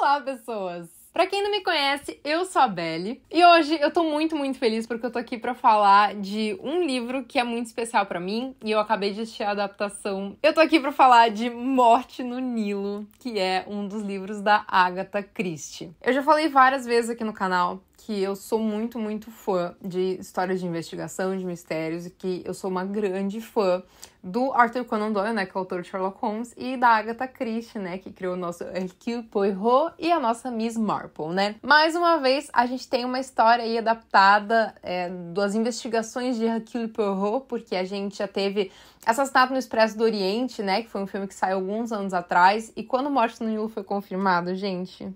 Olá, pessoas! Para quem não me conhece, eu sou a Belle e hoje eu tô muito, muito feliz porque eu tô aqui para falar de um livro que é muito especial para mim e eu acabei de assistir a adaptação. Eu tô aqui para falar de Morte no Nilo, que é um dos livros da Agatha Christie. Eu já falei várias vezes aqui no canal que eu sou muito, muito fã de histórias de investigação, de mistérios, e que eu sou uma grande fã do Arthur Conan Doyle, né, que é o autor de Sherlock Holmes, e da Agatha Christie, né, que criou o nosso Hercule Poirot e a nossa Miss Marple, né. Mais uma vez, a gente tem uma história aí adaptada é, das investigações de Hercule Poirot, porque a gente já teve Assassinato no Expresso do Oriente, né, que foi um filme que saiu alguns anos atrás, e quando Morte no Nilo foi confirmado, gente...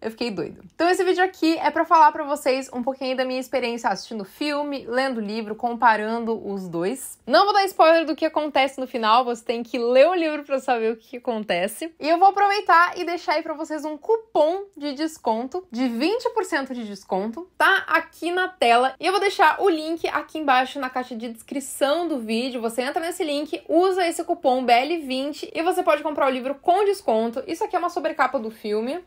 Eu fiquei doida. Então esse vídeo aqui é para falar para vocês um pouquinho da minha experiência assistindo filme, lendo livro, comparando os dois. Não vou dar spoiler do que acontece no final, você tem que ler o livro para saber o que acontece. E eu vou aproveitar e deixar aí para vocês um cupom de desconto de 20% de desconto, tá aqui na tela. E eu vou deixar o link aqui embaixo na caixa de descrição do vídeo. Você entra nesse link, usa esse cupom BL20 e você pode comprar o livro com desconto. Isso aqui é uma sobrecapa do filme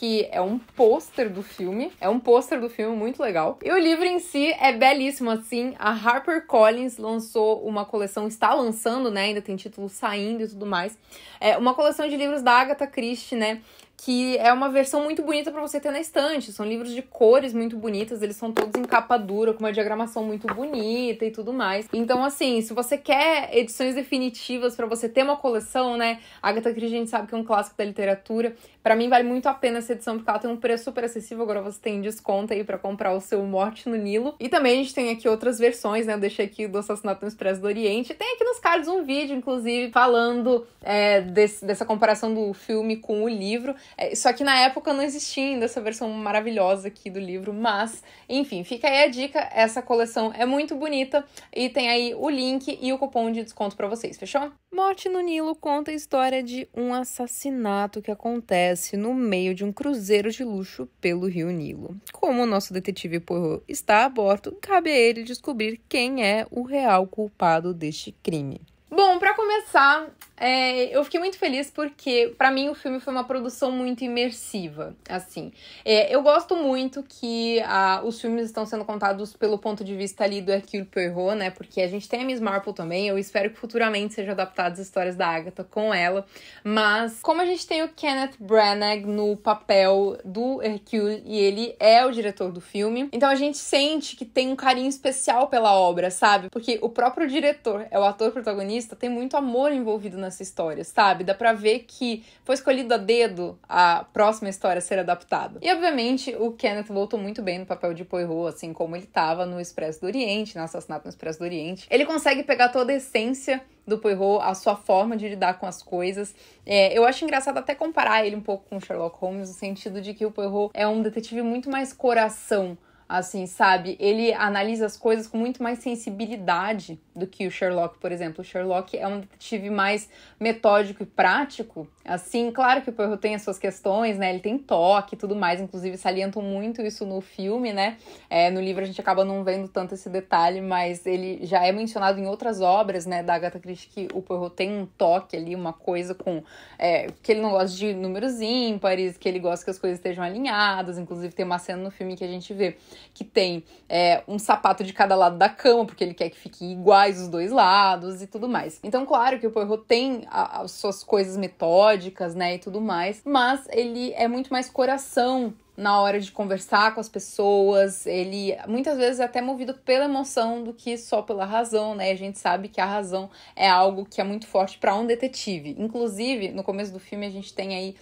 que é um pôster do filme. É um pôster do filme muito legal. E o livro em si é belíssimo, assim. A HarperCollins lançou uma coleção, está lançando, né? Ainda tem título saindo e tudo mais. É uma coleção de livros da Agatha Christie, né? que é uma versão muito bonita para você ter na estante. São livros de cores muito bonitas, eles são todos em capa dura, com uma diagramação muito bonita e tudo mais. Então, assim, se você quer edições definitivas para você ter uma coleção, né? Agatha Christie a gente sabe que é um clássico da literatura. Para mim vale muito a pena essa edição porque ela tem um preço super acessível, agora você tem desconto aí para comprar o seu Morte no Nilo. E também a gente tem aqui outras versões, né? Eu deixei aqui do Assassinato no Expresso do Oriente. Tem aqui nos cards um vídeo, inclusive, falando é, desse, dessa comparação do filme com o livro. É, só que na época não existia ainda essa versão maravilhosa aqui do livro, mas, enfim, fica aí a dica. Essa coleção é muito bonita e tem aí o link e o cupom de desconto para vocês, fechou? Morte no Nilo conta a história de um assassinato que acontece no meio de um cruzeiro de luxo pelo rio Nilo. Como o nosso detetive Poirot está a bordo, cabe a ele descobrir quem é o real culpado deste crime. Bom, pra começar, é, eu fiquei muito feliz porque, para mim, o filme foi uma produção muito imersiva, assim. É, eu gosto muito que a, os filmes estão sendo contados pelo ponto de vista ali do Hercule Poirot, né? Porque a gente tem a Miss Marple também, eu espero que futuramente sejam adaptadas histórias da Agatha com ela. Mas, como a gente tem o Kenneth Branagh no papel do Hercule, e ele é o diretor do filme, então a gente sente que tem um carinho especial pela obra, sabe? Porque o próprio diretor é o ator protagonista, tem muito amor envolvido nessa história, sabe? Dá pra ver que foi escolhido a dedo a próxima história a ser adaptada. E obviamente o Kenneth voltou muito bem no papel de Poirot, assim como ele tava no Expresso do Oriente, no Assassinato no Expresso do Oriente. Ele consegue pegar toda a essência do Poirot, a sua forma de lidar com as coisas. É, eu acho engraçado até comparar ele um pouco com Sherlock Holmes, no sentido de que o Poirot é um detetive muito mais coração assim, sabe? Ele analisa as coisas com muito mais sensibilidade do que o Sherlock, por exemplo. O Sherlock é um detetive mais metódico e prático, assim, claro que o Poirot tem as suas questões, né? Ele tem toque e tudo mais, inclusive salientam muito isso no filme, né? É, no livro a gente acaba não vendo tanto esse detalhe, mas ele já é mencionado em outras obras, né, da Agatha Christie, que o Poirot tem um toque ali, uma coisa com... É, que ele não gosta de números ímpares, que ele gosta que as coisas estejam alinhadas, inclusive tem uma cena no filme que a gente vê que tem é, um sapato de cada lado da cama, porque ele quer que fiquem iguais os dois lados e tudo mais. Então, claro que o Poirot tem a, as suas coisas metódicas, né, e tudo mais, mas ele é muito mais coração na hora de conversar com as pessoas, ele muitas vezes é até movido pela emoção do que só pela razão, né? A gente sabe que a razão é algo que é muito forte para um detetive. Inclusive, no começo do filme a gente tem aí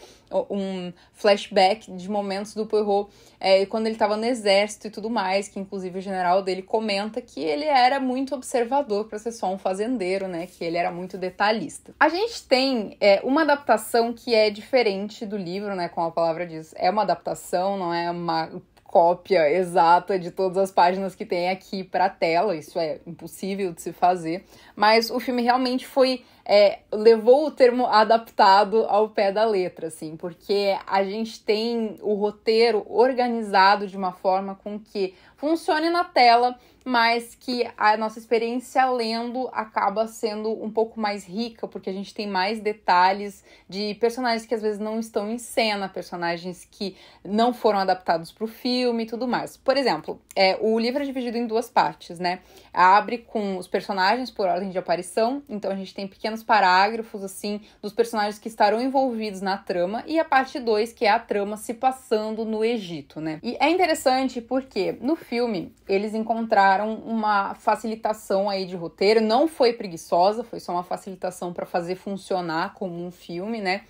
um flashback de momentos do Poirot é, quando ele estava no exército e tudo mais, que inclusive o general dele comenta que ele era muito observador para ser só um fazendeiro, né? Que ele era muito detalhista. A gente tem é, uma adaptação que é diferente do livro, né? Como a palavra diz, é uma adaptação, não é uma cópia exata de todas as páginas que tem aqui para tela, isso é impossível de se fazer, mas o filme realmente foi é, levou o termo adaptado ao pé da letra, assim, porque a gente tem o roteiro organizado de uma forma com que funcione na tela, mas que a nossa experiência lendo acaba sendo um pouco mais rica, porque a gente tem mais detalhes de personagens que às vezes não estão em cena, personagens que não foram adaptados para o filme e tudo mais. Por exemplo, é, o livro é dividido em duas partes, né? Abre com os personagens por ordem de aparição, então a gente tem pequenos parágrafos, assim, dos personagens que estarão envolvidos na trama, e a parte 2, que é a trama se passando no Egito, né? E é interessante porque no filme, eles encontraram uma facilitação aí de roteiro. Não foi preguiçosa, foi só uma facilitação para fazer funcionar como um filme, né?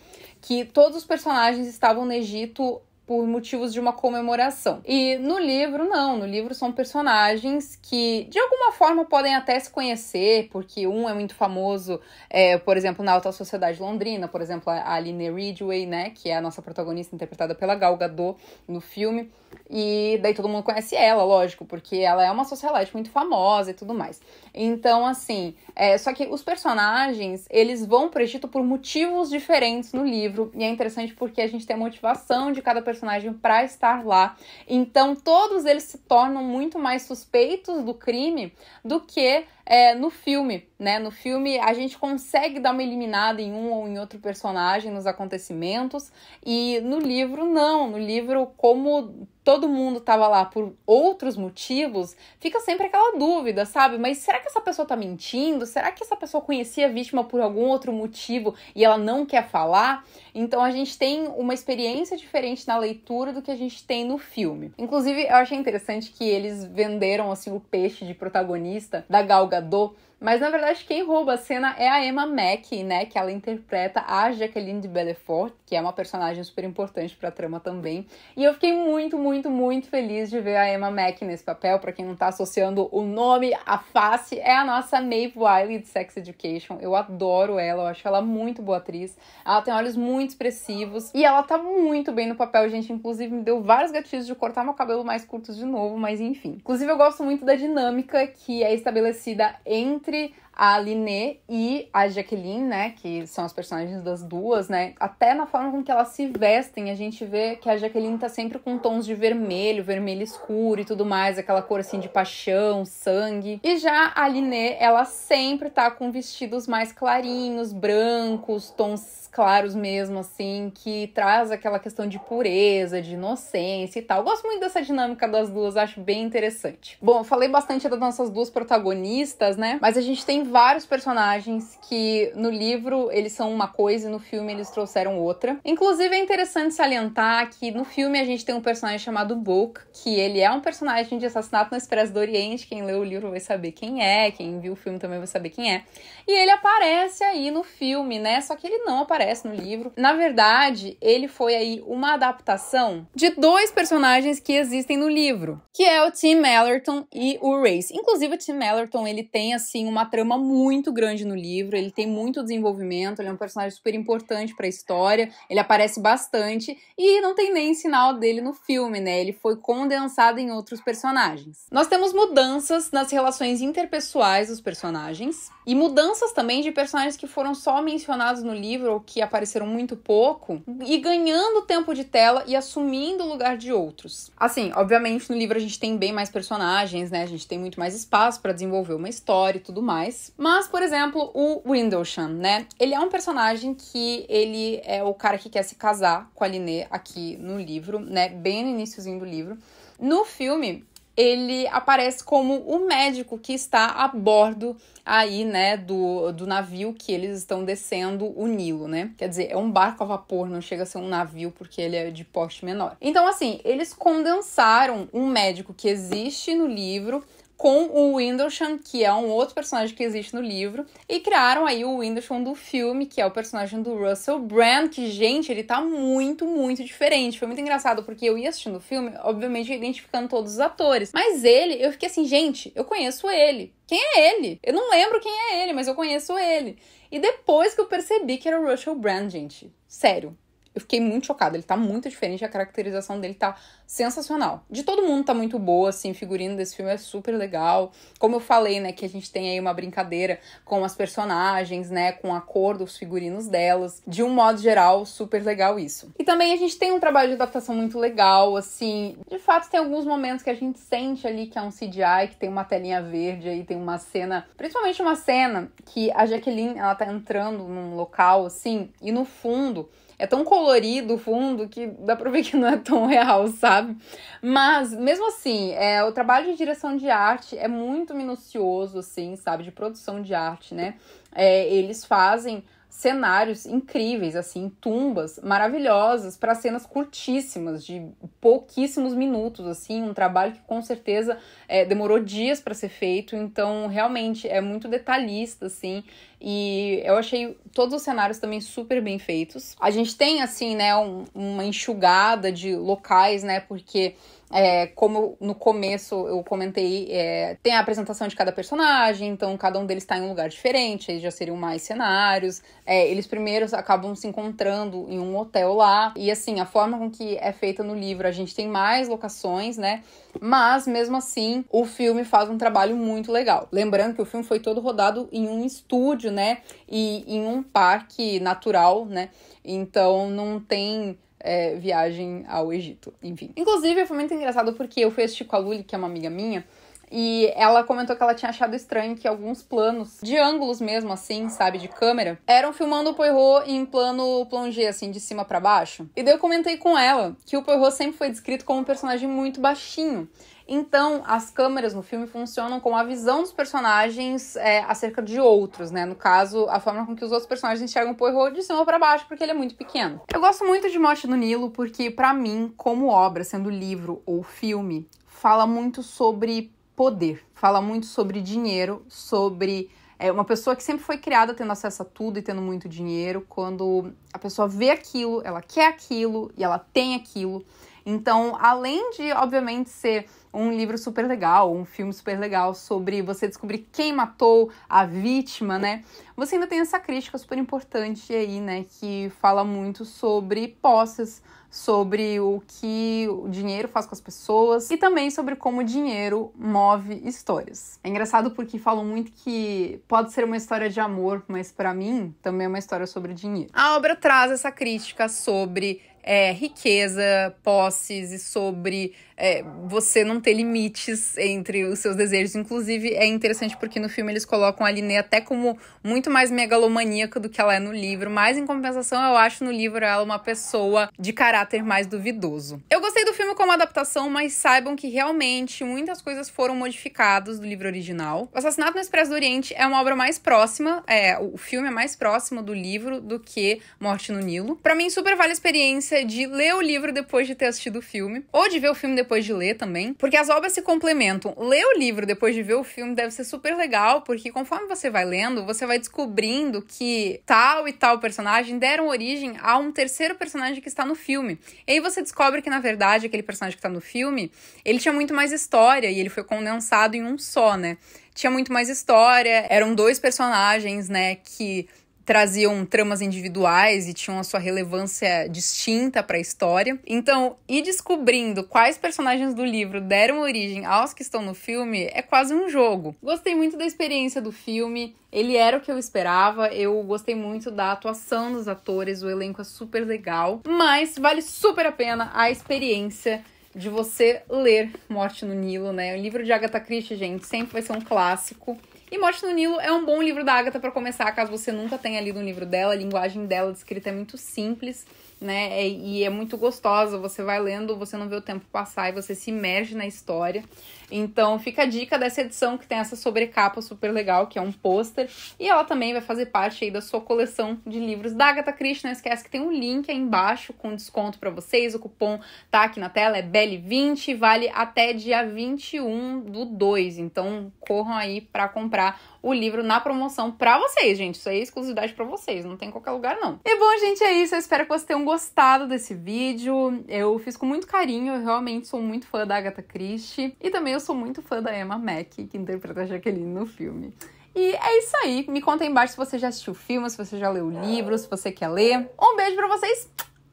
Que todos os personagens estavam no Egito por motivos de uma comemoração. E no livro, não. No livro são personagens que, de alguma forma, podem até se conhecer, porque um é muito famoso, é, por exemplo, na alta sociedade londrina, por exemplo, a Aline Ridgway, né, que é a nossa protagonista interpretada pela Gal Gadot no filme. E daí todo mundo conhece ela, lógico, porque ela é uma socialite muito famosa e tudo mais. Então, assim, é, só que os personagens, eles vão pro Egito por motivos diferentes no livro, e é interessante porque a gente tem a motivação de cada personagem personagem para estar lá. Então todos eles se tornam muito mais suspeitos do crime do que é, no filme, né? No filme a gente consegue dar uma eliminada em um ou em outro personagem nos acontecimentos e no livro não. No livro, como todo mundo tava lá por outros motivos, fica sempre aquela dúvida, sabe? Mas será que essa pessoa tá mentindo? Será que essa pessoa conhecia a vítima por algum outro motivo e ela não quer falar? Então a gente tem uma experiência diferente na leitura do que a gente tem no filme. Inclusive, eu achei interessante que eles venderam assim o peixe de protagonista da Galga do mas na verdade, quem rouba a cena é a Emma Mac, né? Que ela interpreta a Jacqueline de Belfort, que é uma personagem super importante pra trama também. E eu fiquei muito, muito, muito feliz de ver a Emma Mac nesse papel. Pra quem não tá associando o nome à face, é a nossa Maeve Wiley de Sex Education. Eu adoro ela, eu acho ela muito boa atriz. Ela tem olhos muito expressivos e ela tá muito bem no papel, gente. Inclusive, me deu vários gatilhos de cortar meu cabelo mais curto de novo, mas enfim. Inclusive, eu gosto muito da dinâmica que é estabelecida entre entre a Aline e a Jacqueline, né, que são as personagens das duas, né, até na forma com que elas se vestem, a gente vê que a Jacqueline tá sempre com tons de vermelho, vermelho escuro e tudo mais, aquela cor assim de paixão, sangue. E já a Aline, ela sempre tá com vestidos mais clarinhos, brancos, tons claros mesmo, assim, que traz aquela questão de pureza, de inocência e tal. Eu gosto muito dessa dinâmica das duas, acho bem interessante. Bom, eu falei bastante das nossas duas protagonistas, né, mas a gente tem vários personagens que no livro eles são uma coisa e no filme eles trouxeram outra. Inclusive é interessante salientar que no filme a gente tem um personagem chamado Book, que ele é um personagem de Assassinato no Expresso do Oriente. Quem leu o livro vai saber quem é, quem viu o filme também vai saber quem é. E ele aparece aí no filme, né? Só que ele não aparece no livro. Na verdade, ele foi aí uma adaptação de dois personagens que existem no livro, que é o Tim Ellerton e o Race. Inclusive o Tim Ellerton, ele tem assim uma trama muito grande no livro, ele tem muito desenvolvimento, ele é um personagem super importante para a história, ele aparece bastante e não tem nem sinal dele no filme, né? Ele foi condensado em outros personagens. Nós temos mudanças nas relações interpessoais dos personagens e mudanças também de personagens que foram só mencionados no livro ou que apareceram muito pouco e ganhando tempo de tela e assumindo o lugar de outros. Assim, obviamente no livro a gente tem bem mais personagens, né? A gente tem muito mais espaço para desenvolver uma história e tudo mais. Mas, por exemplo, o Windlesham, né? Ele é um personagem que ele é o cara que quer se casar com a Liné aqui no livro, né? Bem no iníciozinho do livro. No filme, ele aparece como o médico que está a bordo aí, né, do, do navio que eles estão descendo o Nilo, né? Quer dizer, é um barco a vapor, não chega a ser um navio porque ele é de poste menor. Então, assim, eles condensaram um médico que existe no livro com o Windowsham, que é um outro personagem que existe no livro, e criaram aí o Windowsham do filme, que é o personagem do Russell Brand, que, gente, ele tá muito, muito diferente. Foi muito engraçado, porque eu ia assistindo o filme, obviamente identificando todos os atores, mas ele, eu fiquei assim, gente, eu conheço ele. Quem é ele? Eu não lembro quem é ele, mas eu conheço ele. E depois que eu percebi que era o Russell Brand, gente, sério, eu fiquei muito chocada, ele tá muito diferente, a caracterização dele tá sensacional. De todo mundo tá muito boa, assim, figurino desse filme é super legal. Como eu falei, né, que a gente tem aí uma brincadeira com as personagens, né, com a cor dos figurinos delas. De um modo geral, super legal isso. E também a gente tem um trabalho de adaptação muito legal, assim, de fato tem alguns momentos que a gente sente ali que é um CGI, que tem uma telinha verde aí, tem uma cena, principalmente uma cena que a Jacqueline, ela tá entrando num local, assim, e no fundo é tão colorido o fundo que dá pra ver que não é tão real, sabe? Mas, mesmo assim, é, o trabalho de direção de arte é muito minucioso, assim, sabe? De produção de arte, né? É, eles fazem cenários incríveis, assim, tumbas maravilhosas para cenas curtíssimas, de pouquíssimos minutos, assim, um trabalho que com certeza é, demorou dias para ser feito, então realmente é muito detalhista, assim, e eu achei todos os cenários também super bem feitos. A gente tem, assim, né, um, uma enxugada de locais, né, porque. É, como no começo eu comentei, é, tem a apresentação de cada personagem, então cada um deles está em um lugar diferente, aí já seriam mais cenários. É, eles primeiros acabam se encontrando em um hotel lá. E assim, a forma com que é feita no livro, a gente tem mais locações, né? Mas, mesmo assim, o filme faz um trabalho muito legal. Lembrando que o filme foi todo rodado em um estúdio, né? E em um parque natural, né? Então não tem é, viagem ao Egito, enfim. Inclusive, foi muito engraçado porque eu fui assistir com a Luli, que é uma amiga minha, e ela comentou que ela tinha achado estranho que alguns planos, de ângulos mesmo assim, sabe, de câmera, eram filmando o Poirot em plano plongé, assim, de cima para baixo. E daí eu comentei com ela que o Poirot sempre foi descrito como um personagem muito baixinho. Então, as câmeras no filme funcionam com a visão dos personagens é, acerca de outros, né? No caso, a forma com que os outros personagens enxergam o Poirot de cima para baixo, porque ele é muito pequeno. Eu gosto muito de Morte no Nilo, porque, para mim, como obra, sendo livro ou filme, fala muito sobre poder, fala muito sobre dinheiro, sobre é, uma pessoa que sempre foi criada tendo acesso a tudo e tendo muito dinheiro. Quando a pessoa vê aquilo, ela quer aquilo e ela tem aquilo, então, além de, obviamente, ser um livro super legal, um filme super legal sobre você descobrir quem matou a vítima, né? Você ainda tem essa crítica super importante aí, né? Que fala muito sobre posses, sobre o que o dinheiro faz com as pessoas e também sobre como o dinheiro move histórias. É engraçado porque falam muito que pode ser uma história de amor, mas para mim também é uma história sobre dinheiro. A obra traz essa crítica sobre é, riqueza, posses e sobre é, você não ter limites entre os seus desejos. Inclusive, é interessante porque no filme eles colocam a Linê até como muito mais megalomaníaca do que ela é no livro, mas em compensação, eu acho no livro ela uma pessoa de caráter mais duvidoso. Eu gostei do filme como adaptação, mas saibam que realmente muitas coisas foram modificadas do livro original. O Assassinato no Expresso do Oriente é uma obra mais próxima, é, o filme é mais próximo do livro do que Morte no Nilo. Para mim, super vale a experiência é de ler o livro depois de ter assistido o filme, ou de ver o filme depois de ler também, porque as obras se complementam. Ler o livro depois de ver o filme deve ser super legal, porque conforme você vai lendo, você vai descobrindo que tal e tal personagem deram origem a um terceiro personagem que está no filme. E aí você descobre que, na verdade, aquele personagem que está no filme, ele tinha muito mais história e ele foi condensado em um só, né? tinha muito mais história, eram dois personagens, né, que traziam tramas individuais e tinham a sua relevância distinta para a história. Então, ir descobrindo quais personagens do livro deram origem aos que estão no filme é quase um jogo. Gostei muito da experiência do filme, ele era o que eu esperava, eu gostei muito da atuação dos atores, o elenco é super legal, mas vale super a pena a experiência de você ler Morte no Nilo, né? O livro de Agatha Christie, gente, sempre vai ser um clássico. E Morte no Nilo é um bom livro da Agatha para começar, caso você nunca tenha lido um livro dela. A linguagem dela de escrita é muito simples, né? É, e é muito gostosa. Você vai lendo, você não vê o tempo passar e você se imerge na história. Então fica a dica dessa edição que tem essa sobrecapa super legal, que é um pôster. E ela também vai fazer parte aí da sua coleção de livros da Agatha Christie. Não esquece que tem um link aí embaixo com desconto para vocês. O cupom tá aqui na tela, é Belle 20 vale até dia 21 do 2. Então corram aí para comprar comprar o livro na promoção para vocês, gente. Isso aí é exclusividade para vocês, não tem em qualquer lugar não. E bom, gente, é isso. Eu espero que vocês tenham gostado desse vídeo. Eu fiz com muito carinho, eu realmente sou muito fã da Agatha Christie e também eu sou muito fã da Emma Mack, que interpreta a Jaqueline no filme. E é isso aí. Me conta aí embaixo se você já assistiu o filme, se você já leu o livro, se você quer ler. Um beijo para vocês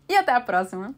e até a próxima.